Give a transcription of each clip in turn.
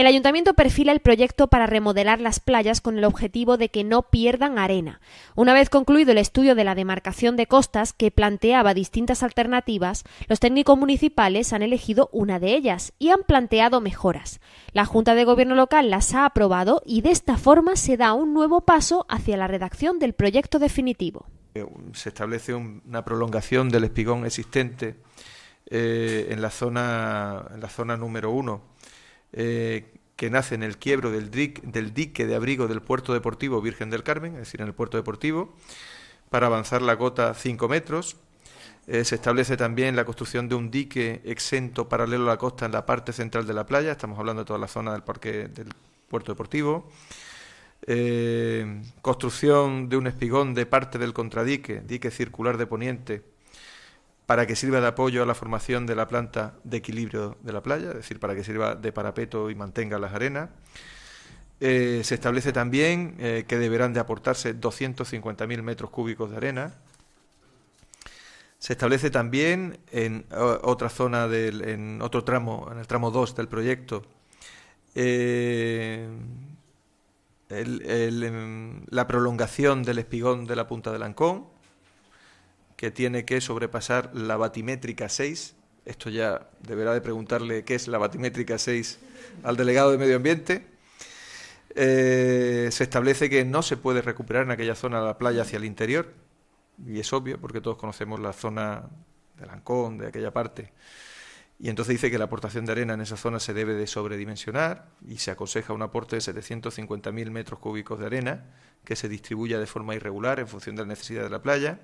El ayuntamiento perfila el proyecto para remodelar las playas con el objetivo de que no pierdan arena. Una vez concluido el estudio de la demarcación de costas, que planteaba distintas alternativas, los técnicos municipales han elegido una de ellas y han planteado mejoras. La Junta de Gobierno local las ha aprobado y de esta forma se da un nuevo paso hacia la redacción del proyecto definitivo. Eh, se establece una prolongación del espigón existente eh, en, la zona, en la zona número uno eh, que nace en el quiebro del, dique, de abrigo del puerto deportivo Virgen del Carmen, es decir, en el puerto deportivo, para avanzar la gota 5 metros. Eh, se establece también la construcción de un dique exento paralelo a la costa en la parte central de la playa, estamos hablando de toda la zona del parque del puerto deportivo. Eh, construcción de un espigón de parte del contradique, dique circular de poniente, para que sirva de apoyo a la formación de la planta de equilibrio de la playa, es decir, para que sirva de parapeto y mantenga las arenas. Eh, se establece también eh, que deberán de aportarse 250.000 metros cúbicos de arena. Se establece también en otra zona, del, en otro tramo, en el tramo 2 del proyecto, eh, em, la prolongación del espigón de la punta de Lancón que tiene que sobrepasar la batimétrica 6. Esto ya deberá de preguntarle qué es la batimétrica 6 al delegado de Medio Ambiente. Eh, se establece que no se puede recuperar en aquella zona la playa hacia el interior, y es obvio porque todos conocemos la zona de Lancón, de aquella parte. Y entonces dice que la aportación de arena en esa zona se debe de sobredimensionar y se aconseja un aporte de 750.000 metros cúbicos de arena que se distribuya de forma irregular en función de la necesidad de la playa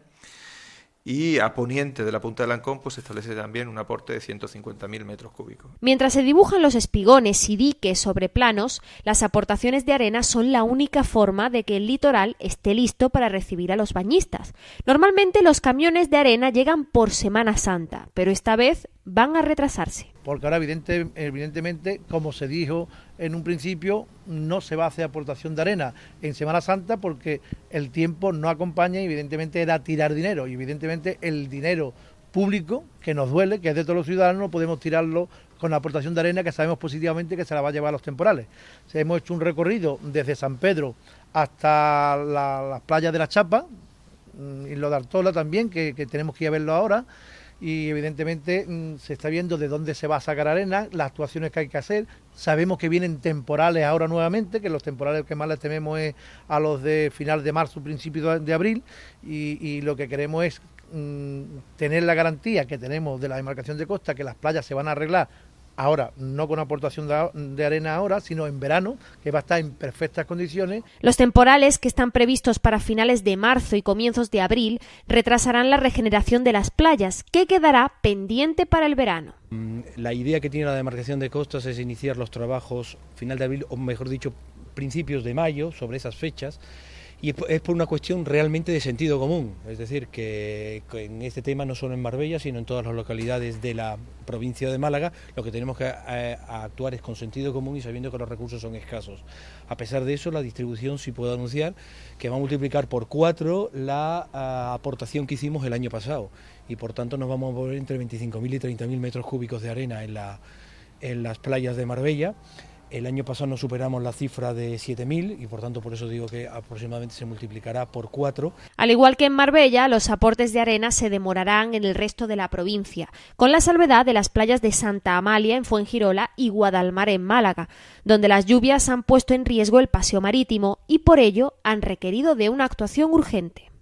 y a poniente de la punta de Lancón pues, se establece también un aporte de 150.000 metros cúbicos. Mientras se dibujan los espigones y diques sobre planos, las aportaciones de arena son la única forma de que el litoral esté listo para recibir a los bañistas. Normalmente los camiones de arena llegan por Semana Santa, pero esta vez van a retrasarse porque ahora evidentemente, como se dijo en un principio, no se va a hacer aportación de arena en Semana Santa porque el tiempo no acompaña y evidentemente era tirar dinero y evidentemente el dinero público que nos duele, que es de todos los ciudadanos, podemos tirarlo con la aportación de arena que sabemos positivamente que se la va a llevar los temporales. Se hemos hecho un recorrido desde San Pedro hasta las playas de la Chapa mm, y lo de Artola también, que, que tenemos que ir a verlo ahora y evidentemente mm, se está viendo de dónde se va a sacar arena, las actuaciones que hay que hacer. Sabemos que vienen temporales ahora nuevamente, que los temporales que más les tememos es a los de final de marzo, principio de abril, y, y lo que queremos es mm, tener la garantía que tenemos de la demarcación de costa, que las playas se van a arreglar ahora, no con aportación de arena ahora, sino en verano, que va a estar en perfectas condiciones. Los temporales que están previstos para finales de marzo y comienzos de abril retrasarán la regeneración de las playas, que quedará pendiente para el verano. Mm, la idea que tiene la demarcación de costas es iniciar los trabajos final de abril, o mejor dicho, principios de mayo, sobre esas fechas y es por una cuestión realmente de sentido común, es decir, que en este tema no solo en Marbella, sino en todas las localidades de la provincia de Málaga, lo que tenemos que eh, actuar es con sentido común y sabiendo que los recursos son escasos. A pesar de eso, la distribución sí puedo anunciar que va a multiplicar por cuatro la ah, aportación que hicimos el año pasado y por tanto nos vamos a mover entre 25.000 y 30.000 metros cúbicos de arena en, la, en las playas de Marbella el año pasado no superamos la cifra de 7.000 y por tanto por eso digo que aproximadamente se multiplicará por 4. Al igual que en Marbella, los aportes de arena se demorarán en el resto de la provincia, con la salvedad de las playas de Santa Amalia en Fuengirola y Guadalmar en Málaga, donde las lluvias han puesto en riesgo el paseo marítimo y por ello han requerido de una actuación urgente.